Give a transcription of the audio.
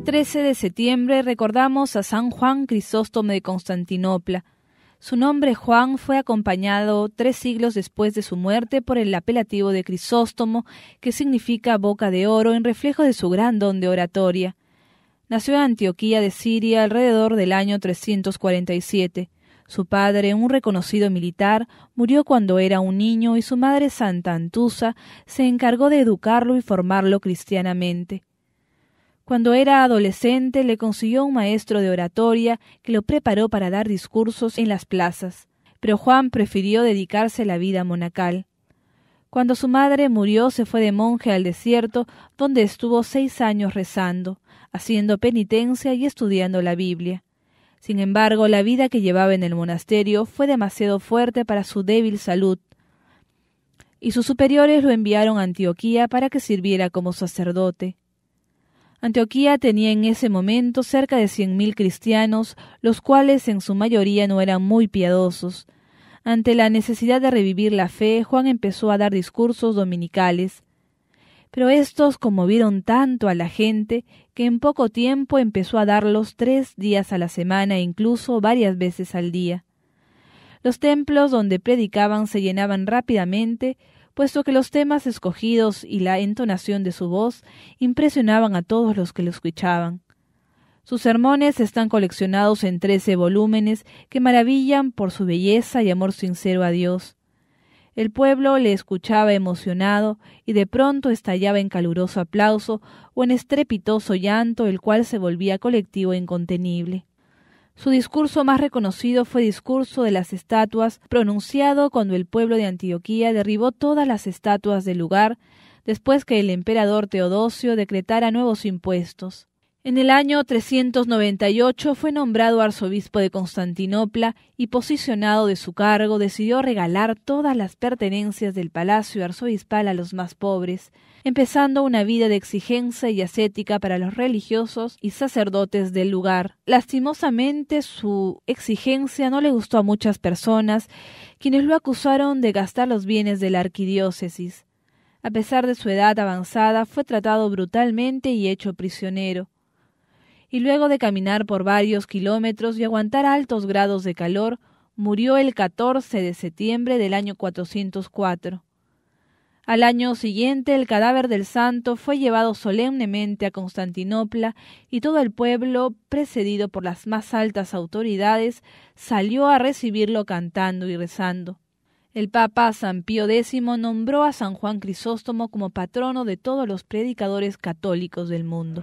13 de septiembre recordamos a San Juan Crisóstomo de Constantinopla. Su nombre Juan fue acompañado tres siglos después de su muerte por el apelativo de Crisóstomo, que significa boca de oro en reflejo de su gran don de oratoria. Nació en Antioquía de Siria alrededor del año 347. Su padre, un reconocido militar, murió cuando era un niño y su madre Santa Antusa se encargó de educarlo y formarlo cristianamente. Cuando era adolescente le consiguió un maestro de oratoria que lo preparó para dar discursos en las plazas, pero Juan prefirió dedicarse a la vida monacal. Cuando su madre murió se fue de monje al desierto, donde estuvo seis años rezando, haciendo penitencia y estudiando la Biblia. Sin embargo, la vida que llevaba en el monasterio fue demasiado fuerte para su débil salud, y sus superiores lo enviaron a Antioquía para que sirviera como sacerdote. Antioquía tenía en ese momento cerca de cien mil cristianos, los cuales en su mayoría no eran muy piadosos. Ante la necesidad de revivir la fe, Juan empezó a dar discursos dominicales. Pero estos conmovieron tanto a la gente que en poco tiempo empezó a darlos tres días a la semana e incluso varias veces al día. Los templos donde predicaban se llenaban rápidamente, puesto que los temas escogidos y la entonación de su voz impresionaban a todos los que lo escuchaban. Sus sermones están coleccionados en trece volúmenes que maravillan por su belleza y amor sincero a Dios. El pueblo le escuchaba emocionado y de pronto estallaba en caluroso aplauso o en estrepitoso llanto el cual se volvía colectivo e incontenible. Su discurso más reconocido fue Discurso de las Estatuas, pronunciado cuando el pueblo de Antioquía derribó todas las estatuas del lugar, después que el emperador Teodosio decretara nuevos impuestos. En el año 398 fue nombrado arzobispo de Constantinopla y posicionado de su cargo decidió regalar todas las pertenencias del palacio arzobispal a los más pobres, empezando una vida de exigencia y ascética para los religiosos y sacerdotes del lugar. Lastimosamente su exigencia no le gustó a muchas personas, quienes lo acusaron de gastar los bienes de la arquidiócesis. A pesar de su edad avanzada, fue tratado brutalmente y hecho prisionero y luego de caminar por varios kilómetros y aguantar altos grados de calor, murió el 14 de septiembre del año 404. Al año siguiente el cadáver del santo fue llevado solemnemente a Constantinopla y todo el pueblo, precedido por las más altas autoridades, salió a recibirlo cantando y rezando. El Papa San Pío X nombró a San Juan Crisóstomo como patrono de todos los predicadores católicos del mundo.